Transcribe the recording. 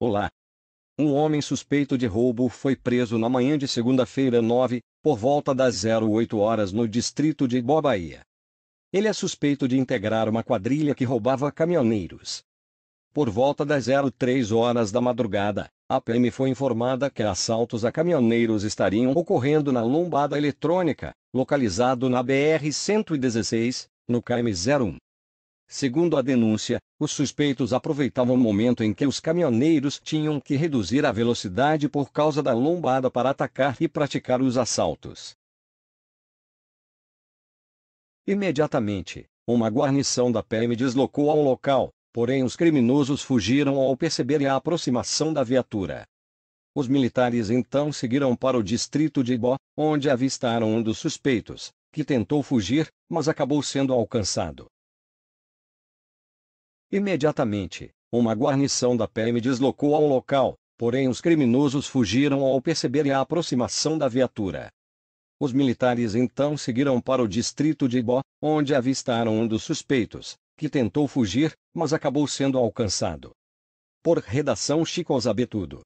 Olá! Um homem suspeito de roubo foi preso na manhã de segunda-feira 9, por volta das 08 horas no distrito de Bobaia. Ele é suspeito de integrar uma quadrilha que roubava caminhoneiros. Por volta das 03 horas da madrugada, a PM foi informada que assaltos a caminhoneiros estariam ocorrendo na lombada eletrônica, localizado na BR-116, no KM-01. Segundo a denúncia, os suspeitos aproveitavam o momento em que os caminhoneiros tinham que reduzir a velocidade por causa da lombada para atacar e praticar os assaltos. Imediatamente, uma guarnição da PM deslocou ao local, porém os criminosos fugiram ao perceberem a aproximação da viatura. Os militares então seguiram para o distrito de Ibó, onde avistaram um dos suspeitos, que tentou fugir, mas acabou sendo alcançado. Imediatamente, uma guarnição da PM deslocou ao local, porém os criminosos fugiram ao perceberem a aproximação da viatura. Os militares então seguiram para o distrito de Ibó, onde avistaram um dos suspeitos, que tentou fugir, mas acabou sendo alcançado. Por redação Chico Zabetudo.